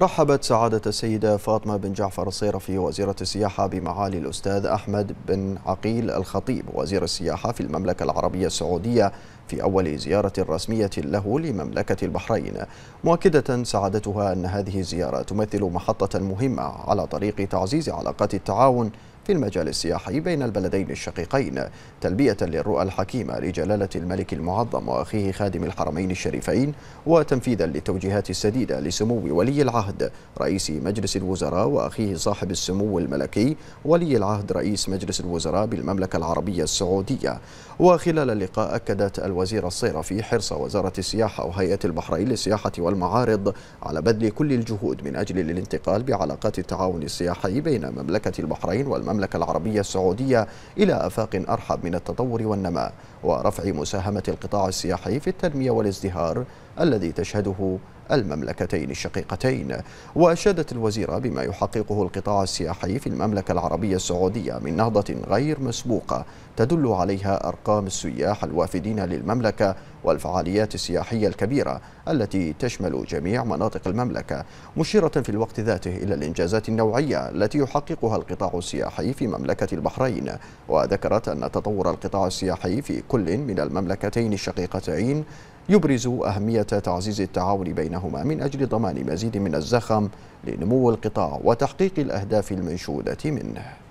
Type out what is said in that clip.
رحبت سعادة السيدة فاطمة بن جعفر الصيرفي وزيرة السياحة بمعالي الأستاذ أحمد بن عقيل الخطيب وزير السياحة في المملكة العربية السعودية في أول زيارة رسمية له لمملكة البحرين مؤكدة سعادتها أن هذه الزيارة تمثل محطة مهمة على طريق تعزيز علاقات التعاون في المجال السياحي بين البلدين الشقيقين تلبية للرؤى الحكيمة لجلالة الملك المعظم وأخيه خادم الحرمين الشريفين وتنفيذا للتوجيهات السديدة لسمو ولي العهد رئيس مجلس الوزراء وأخيه صاحب السمو الملكي ولي العهد رئيس مجلس الوزراء بالمملكة العربية السعودية وخلال اللقاء أكدت الوزيرة الصيرفي حرص وزارة السياحة وهيئة البحرين للسياحة والمعارض على بذل كل الجهود من أجل الانتقال بعلاقات التعاون السياحي بين مملكة البحرين والمملكة المملكة العربية السعودية إلى آفاق أرحب من التطور والنماء ورفع مساهمة القطاع السياحي في التنمية والازدهار الذي تشهده المملكتين الشقيقتين وأشادت الوزيرة بما يحققه القطاع السياحي في المملكة العربية السعودية من نهضة غير مسبوقة تدل عليها أرقام السياح الوافدين للمملكة والفعاليات السياحية الكبيرة التي تشمل جميع مناطق المملكة مشيرة في الوقت ذاته إلى الإنجازات النوعية التي يحققها القطاع السياحي في مملكة البحرين وذكرت أن تطور القطاع السياحي في كل من المملكتين الشقيقتين يبرز أهمية تعزيز التعاون بينهما من أجل ضمان مزيد من الزخم لنمو القطاع وتحقيق الأهداف المنشودة منه